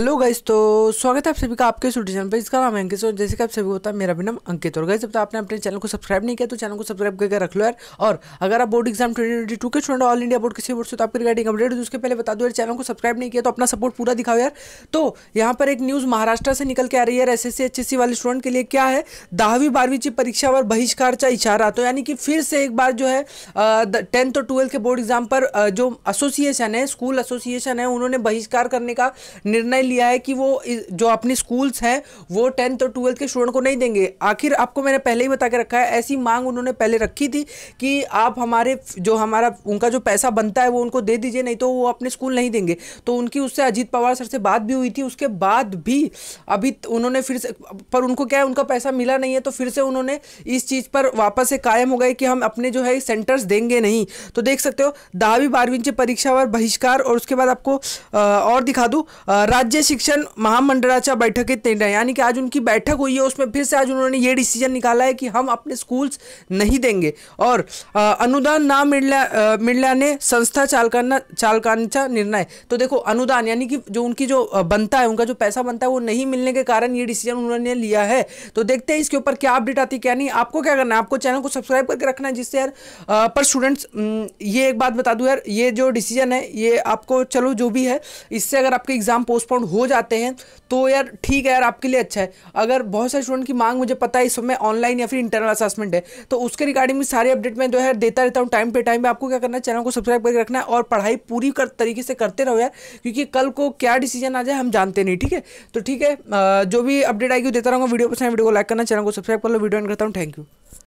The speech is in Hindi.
हेलो गाइस तो स्वागत है आप सभी का आपके इस चैनल पर इसका नाम अंकित और जैसे कि आप सभी होता है मेरा भी नाम अंकित और गाइस जब तो आपने अपने चैनल को सब्सक्राइब नहीं किया तो चैनल को सब्सक्राइब करके रख लो यार और अगर आप बोर्ड एग्जाम ट्वेंटी टू के स्टूडेंट ऑल इंडिया बोर्ड किसी बोर्ड से तो आपकी रिगार्डिंग अपडेट उसके पहले बता दो यार चैनल को सब्सक्राइब नहीं किया तो अपना सपोर्ट पूरा दिखाओ यार तो यहाँ पर एक न्यूज़ महाराष्ट्र से निकल के आ रही है एस एस वाले स्टूडेंट के लिए क्या है दहवीं बारहवीं की परीक्षा पर बहिष्कार का इशारा तो यानी कि फिर से एक बार जो है टेंथ और ट्वेल्थ के बोर्ड एग्जाम पर जो एसोसिएशन है स्कूल एसोसिएशन है उन्होंने बहिष्कार करने का निर्णय लिया है कि वो जो अपने स्कूल्स हैं वो टेंथ और ट्वेल्थ के स्टूडेंट को नहीं देंगे आखिर आपको मैंने पहले ही बता के रखा है ऐसी मांग उन्होंने पहले रखी थी कि आप हमारे जो हमारा उनका जो पैसा बनता है वो उनको दे दीजिए नहीं तो वो अपने स्कूल नहीं देंगे तो उनकी उससे अजीत पवार सर से बात भी हुई थी उसके बाद भी अभी उन्होंने फिर से पर उनको क्या है उनका पैसा मिला नहीं है तो फिर से उन्होंने इस चीज़ पर वापस से कायम हो गए कि हम अपने जो है सेंटर्स देंगे नहीं तो देख सकते हो दसवीं बारहवीं की परीक्षा और बहिष्कार और उसके बाद आपको और दिखा दूँ राज्य राज्य शिक्षण महामंडला बैठकीत निर्णय यानी कि आज उनकी बैठक हुई है उसमें फिर से आज उन्होंने ये डिसीजन निकाला है कि हम अपने स्कूल्स नहीं देंगे और आ, अनुदान ना मिलने मिलने संस्था चालकाना चालकांचा निर्णय तो देखो अनुदान यानी कि जो उनकी जो बनता है उनका जो पैसा बनता है वो नहीं मिलने के कारण ये डिसीजन उन्होंने लिया है तो देखते हैं इसके ऊपर क्या अपडेट आती क्या नहीं आपको क्या करना है आपको चैनल को सब्सक्राइब करके रखना है जिससे यार पर स्टूडेंट्स ये एक बात बता दूँ यार ये जो डिसीजन है ये आपको चलो जो भी है इससे अगर आपके एग्ज़ाम पोस्टपोन डिस्काउंट हो जाते हैं तो यार ठीक है यार आपके लिए अच्छा है अगर बहुत सारे स्टूडेंट की मांग मुझे पता है इस समय ऑनलाइन या फिर इंटरनल असेसमेंट है तो उसके रिगार्डिंग भी सारे अपडेट मैं जो है देता रहता हूँ टाइम पे टाइम आपको क्या करना है चैनल को सब्सक्राइब करके रखना है और पढ़ाई पूरी कर तरीके से करते रहो यार क्योंकि कल को क्या डिसीजन आ जाए हम जानते नहीं ठीक है तो ठीक है जो भी अपडेट आएगी देता रहूँगा वीडियो पसंद वीडियो को लाइक करना चैनल को सब्सक्राइब कर लो वीडियो एंड करता हूँ थैंक यू